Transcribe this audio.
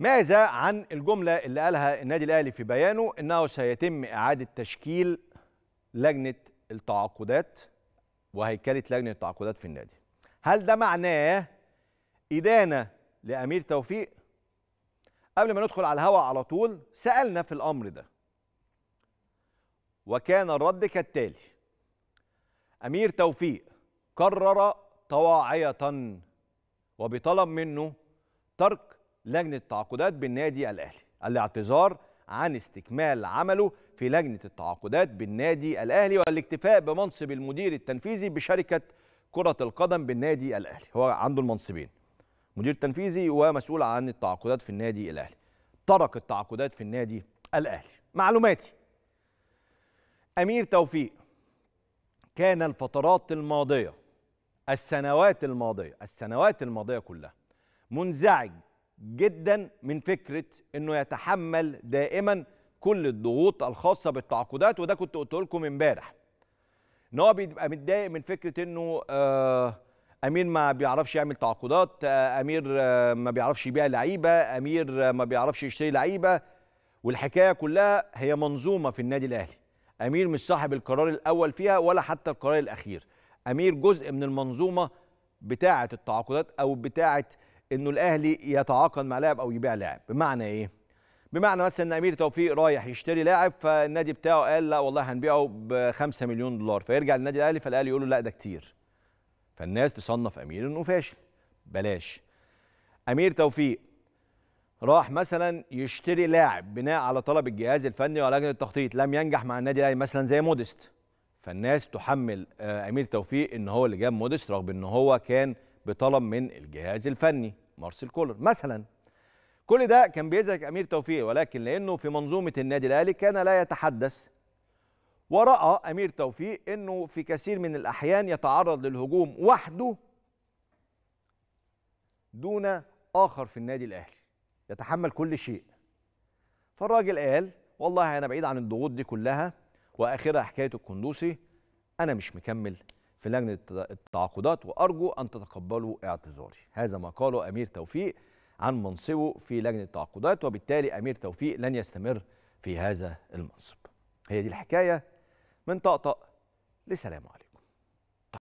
ماذا عن الجملة اللي قالها النادي الأهلي في بيانه أنه سيتم إعادة تشكيل لجنة التعاقدات وهيكلة لجنة التعاقدات في النادي هل ده معناه إدانة لأمير توفيق؟ قبل ما ندخل على الهواء على طول سألنا في الأمر ده وكان الرد كالتالي أمير توفيق قرر طواعية وبطلب منه ترك لجنه التعاقدات بالنادي الاهلي الاعتذار عن استكمال عمله في لجنه التعاقدات بالنادي الاهلي والاكتفاء بمنصب المدير التنفيذي بشركه كره القدم بالنادي الاهلي هو عنده المنصبين مدير تنفيذي ومسؤول عن التعاقدات في النادي الاهلي ترك التعاقدات في النادي الاهلي معلوماتي امير توفيق كان الفترات الماضيه السنوات الماضيه السنوات الماضيه كلها منزعج جدا من فكره انه يتحمل دائما كل الضغوط الخاصه بالتعاقدات وده كنت قلت لكم امبارح ان هو بيبقى متضايق من فكره انه آه امير ما بيعرفش يعمل تعاقدات آه امير آه ما بيعرفش يبيع لعيبه امير آه ما بيعرفش يشتري لعيبه والحكايه كلها هي منظومه في النادي الاهلي امير مش صاحب القرار الاول فيها ولا حتى القرار الاخير امير جزء من المنظومه بتاعه التعاقدات او بتاعه انه الاهلي يتعاقد مع لاعب او يبيع لاعب بمعنى ايه بمعنى مثلا ان امير توفيق رايح يشتري لاعب فالنادي بتاعه قال لا والله هنبيعه ب 5 مليون دولار فيرجع للنادي الاهلي فالاهلي يقول له لا ده كتير فالناس تصنف امير انه فاشل بلاش امير توفيق راح مثلا يشتري لاعب بناء على طلب الجهاز الفني ولجنه التخطيط لم ينجح مع النادي الاهلي مثلا زي مودست فالناس تحمل آه، امير توفيق ان هو اللي جاب مودست رغم ان هو كان بطلب من الجهاز الفني مارسيل كولر مثلا كل ده كان بيزعج امير توفيق ولكن لانه في منظومه النادي الاهلي كان لا يتحدث وراى امير توفيق انه في كثير من الاحيان يتعرض للهجوم وحده دون اخر في النادي الاهلي يتحمل كل شيء فالراجل قال والله انا بعيد عن الضغوط دي كلها واخرها حكايه القندوسي انا مش مكمل في لجنة التعاقدات وأرجو أن تتقبلوا اعتذاري هذا ما قاله أمير توفيق عن منصبه في لجنة التعاقدات وبالتالي أمير توفيق لن يستمر في هذا المنصب هي دي الحكاية من طقطق لسلام عليكم